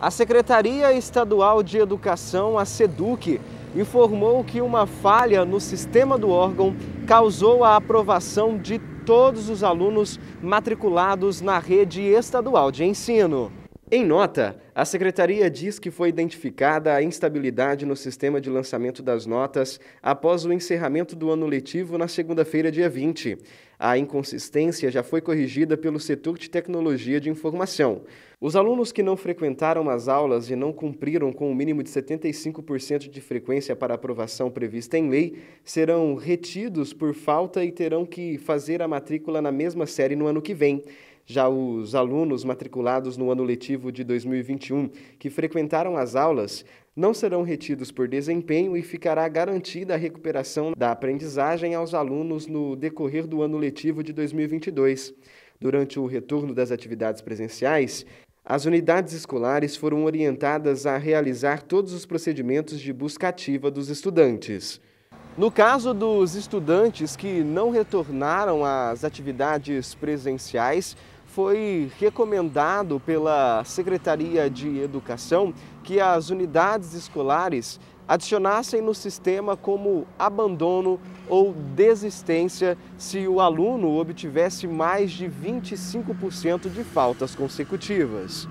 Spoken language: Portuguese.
A Secretaria Estadual de Educação, a SEDUC, informou que uma falha no sistema do órgão causou a aprovação de todos os alunos matriculados na rede estadual de ensino. Em nota, a secretaria diz que foi identificada a instabilidade no sistema de lançamento das notas após o encerramento do ano letivo na segunda-feira, dia 20. A inconsistência já foi corrigida pelo setor de tecnologia de informação. Os alunos que não frequentaram as aulas e não cumpriram com o um mínimo de 75% de frequência para aprovação prevista em lei serão retidos por falta e terão que fazer a matrícula na mesma série no ano que vem. Já os alunos matriculados no ano letivo de 2021 que frequentaram as aulas não serão retidos por desempenho e ficará garantida a recuperação da aprendizagem aos alunos no decorrer do ano letivo de 2022. Durante o retorno das atividades presenciais, as unidades escolares foram orientadas a realizar todos os procedimentos de busca ativa dos estudantes. No caso dos estudantes que não retornaram às atividades presenciais, foi recomendado pela Secretaria de Educação que as unidades escolares adicionassem no sistema como abandono ou desistência se o aluno obtivesse mais de 25% de faltas consecutivas.